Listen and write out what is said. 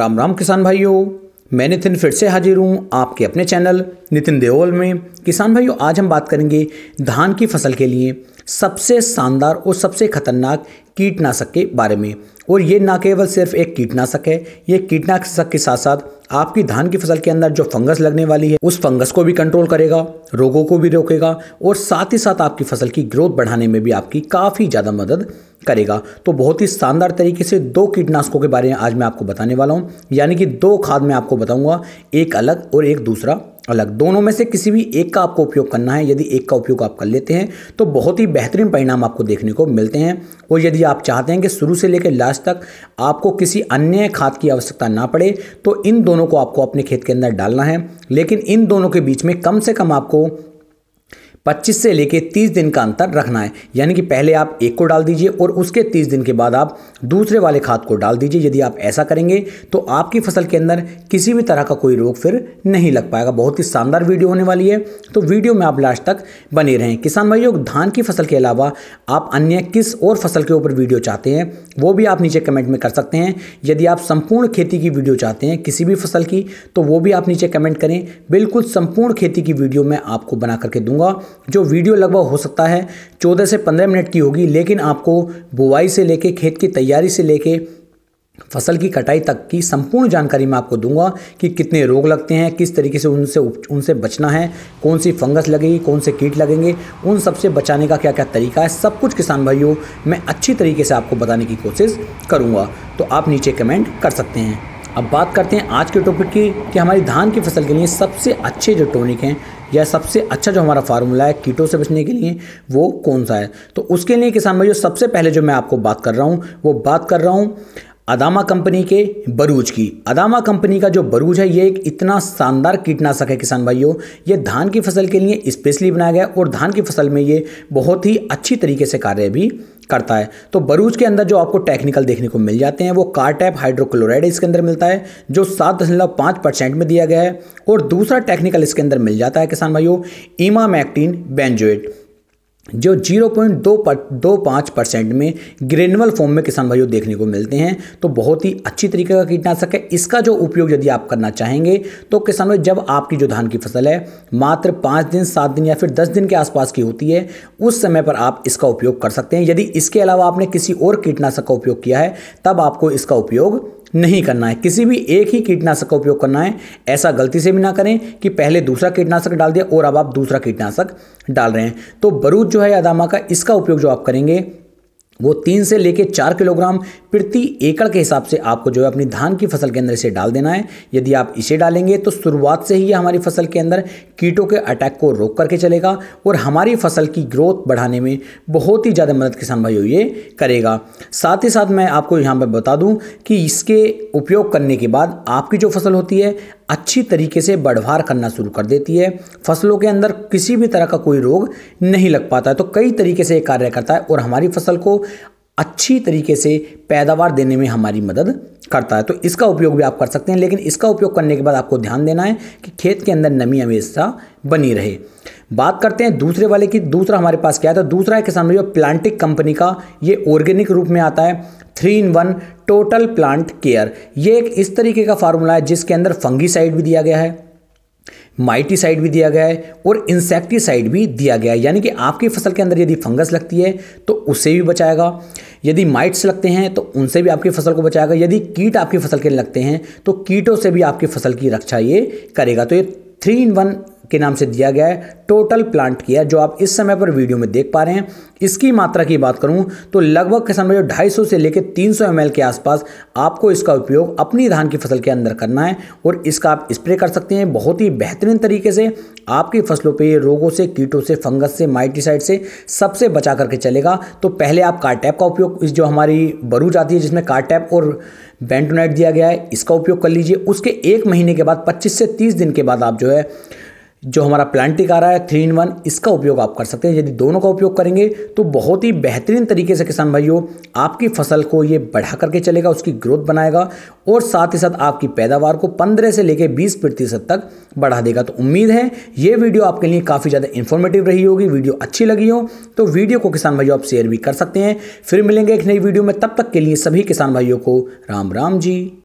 राम राम किसान भाइयों मैं नितिन फिर से हाजिर हूँ आपके अपने चैनल नितिन देओल में किसान भाइयों आज हम बात करेंगे धान की फसल के लिए सबसे शानदार और सबसे खतरनाक कीटनाशक के बारे में और ये ना केवल सिर्फ एक कीटनाशक है ये कीटनाशक के साथ साथ आपकी धान की फसल के अंदर जो फंगस लगने वाली है उस फंगस को भी कंट्रोल करेगा रोगों को भी रोकेगा और साथ ही साथ आपकी फसल की ग्रोथ बढ़ाने में भी आपकी काफ़ी ज़्यादा मदद करेगा तो बहुत ही शानदार तरीके से दो कीटनाशकों के बारे में आज मैं आपको बताने वाला हूँ यानी कि दो खाद मैं आपको बताऊँगा एक अलग और एक दूसरा अलग दोनों में से किसी भी एक का आपको उपयोग करना है यदि एक का उपयोग आप कर लेते हैं तो बहुत ही बेहतरीन परिणाम आपको देखने को मिलते हैं और यदि आप चाहते हैं कि शुरू से लेकर लास्ट तक आपको किसी अन्य खाद की आवश्यकता ना पड़े तो इन दोनों को आपको अपने खेत के अंदर डालना है लेकिन इन दोनों के बीच में कम से कम आपको पच्चीस से लेके तीस दिन का अंतर रखना है यानी कि पहले आप एक को डाल दीजिए और उसके तीस दिन के बाद आप दूसरे वाले खाद को डाल दीजिए यदि आप ऐसा करेंगे तो आपकी फसल के अंदर किसी भी तरह का कोई रोग फिर नहीं लग पाएगा बहुत ही शानदार वीडियो होने वाली है तो वीडियो में आप लास्ट तक बने रहें किसान भाइयों धान की फसल के अलावा आप अन्य किस और फसल के ऊपर वीडियो चाहते हैं वो भी आप नीचे कमेंट में कर सकते हैं यदि आप संपूर्ण खेती की वीडियो चाहते हैं किसी भी फसल की तो वो भी आप नीचे कमेंट करें बिल्कुल संपूर्ण खेती की वीडियो मैं आपको बना करके दूंगा जो वीडियो लगभग हो सकता है चौदह से पंद्रह मिनट की होगी लेकिन आपको बुवाई से लेके खेत की तैयारी से लेके फसल की कटाई तक की संपूर्ण जानकारी मैं आपको दूंगा कि कितने रोग लगते हैं किस तरीके से उनसे उनसे बचना है कौन सी फंगस लगेगी कौन से कीट लगेंगे उन सब से बचाने का क्या क्या तरीका है सब कुछ किसान भाइयों मैं अच्छी तरीके से आपको बताने की कोशिश करूँगा तो आप नीचे कमेंट कर सकते हैं अब बात करते हैं आज के टॉपिक की कि हमारी धान की फसल के लिए सबसे अच्छे जो टॉनिक हैं या सबसे अच्छा जो हमारा फार्मूला है कीटों से बचने के लिए वो कौन सा है तो उसके लिए किसान भाइयों सबसे पहले जो मैं आपको बात कर रहा हूँ वो बात कर रहा हूँ अदामा कंपनी के बरूज की अदामा कंपनी का जो बरूज है ये एक इतना शानदार कीटनाशक है किसान भाइयों ये धान की फसल के लिए स्पेशली बनाया गया और धान की फसल में ये बहुत ही अच्छी तरीके से कार्य भी करता है तो बरूज के अंदर जो आपको टेक्निकल देखने को मिल जाते हैं वो कार्टैप हाइड्रोक्लोराइड इसके अंदर मिलता है जो सात दशमलव पाँच परसेंट में दिया गया है और दूसरा टेक्निकल इसके अंदर मिल जाता है किसान भाइयों इमामैक्टीन बेंजोएट जो 0.2 पर दो पाँच परसेंट में ग्रेनुअल फॉर्म में किसान भाइयों देखने को मिलते हैं तो बहुत ही अच्छी तरीके का कीटनाशक है इसका जो उपयोग यदि आप करना चाहेंगे तो किसान भाई जब आपकी जो धान की फसल है मात्र पाँच दिन सात दिन या फिर दस दिन के आसपास की होती है उस समय पर आप इसका उपयोग कर सकते हैं यदि इसके अलावा आपने किसी और कीटनाशक का उपयोग किया है तब आपको इसका उपयोग नहीं करना है किसी भी एक ही कीटनाशक का उपयोग करना है ऐसा गलती से भी ना करें कि पहले दूसरा कीटनाशक डाल दिया और अब आप दूसरा कीटनाशक डाल रहे हैं तो बरूद जो है अदामा का इसका उपयोग जो आप करेंगे वो तीन से लेकर चार किलोग्राम प्रति एकड़ के हिसाब से आपको जो है अपनी धान की फसल के अंदर इसे डाल देना है यदि आप इसे डालेंगे तो शुरुआत से ही ये हमारी फसल के अंदर कीटों के अटैक को रोक करके चलेगा और हमारी फसल की ग्रोथ बढ़ाने में बहुत ही ज़्यादा मदद किसान भाइयों ये करेगा साथ ही साथ मैं आपको यहाँ पर बता दूँ कि इसके उपयोग करने के बाद आपकी जो फसल होती है अच्छी तरीके से बढ़वार करना शुरू कर देती है फसलों के अंदर किसी भी तरह का कोई रोग नहीं लग पाता है तो कई तरीके से ये कार्य करता है और हमारी फसल को अच्छी तरीके से पैदावार देने में हमारी मदद करता है तो इसका उपयोग भी आप कर सकते हैं लेकिन इसका उपयोग करने के बाद आपको ध्यान देना है कि खेत के अंदर नमी हमेशा बनी रहे बात करते हैं दूसरे वाले की दूसरा हमारे पास क्या है तो दूसरा है किसान भैया प्लांटिक कंपनी का ये ऑर्गेनिक रूप में आता है three in one total plant care ये एक इस तरीके का फार्मूला है जिसके अंदर फंगीसाइड भी दिया गया है माइटीसाइड भी दिया गया है और इंसेक्टिसाइड भी दिया गया है यानी कि आपकी फसल के अंदर यदि फंगस लगती है तो उससे भी बचाएगा यदि माइट्स लगते हैं तो उनसे भी आपकी फसल को बचाएगा यदि कीट आपकी फसल के लगते हैं तो कीटों से भी आपकी फसल की रक्षा ये करेगा तो ये थ्री इन वन के नाम से दिया गया है टोटल प्लांट किया जो आप इस समय पर वीडियो में देख पा रहे हैं इसकी मात्रा की बात करूं तो लगभग के ढाई सौ से लेकर 300 सौ के आसपास आपको इसका उपयोग अपनी धान की फसल के अंदर करना है और इसका आप स्प्रे कर सकते हैं बहुत ही बेहतरीन तरीके से आपकी फसलों पर रोगों से कीटों से फंगस से माइटिसाइड से सबसे बचा करके चलेगा तो पहले आप कार्टैप का उपयोग जो हमारी बरूज आती है जिसमें कार्टैप और बैंटोनाइट दिया गया है इसका उपयोग कर लीजिए उसके एक महीने के बाद पच्चीस से तीस दिन के बाद आप जो है जो हमारा प्लांटिक आ रहा है थ्री इन वन इसका उपयोग आप कर सकते हैं यदि दोनों का उपयोग करेंगे तो बहुत ही बेहतरीन तरीके से किसान भाइयों आपकी फसल को ये बढ़ा करके चलेगा उसकी ग्रोथ बनाएगा और साथ ही साथ आपकी पैदावार को 15 से लेकर 20 प्रतिशत तक बढ़ा देगा तो उम्मीद है ये वीडियो आपके लिए काफ़ी ज़्यादा इन्फॉर्मेटिव रही होगी वीडियो अच्छी लगी हो तो वीडियो को किसान भाइयों आप शेयर भी कर सकते हैं फिर मिलेंगे एक नई वीडियो में तब तक के लिए सभी किसान भाइयों को राम राम जी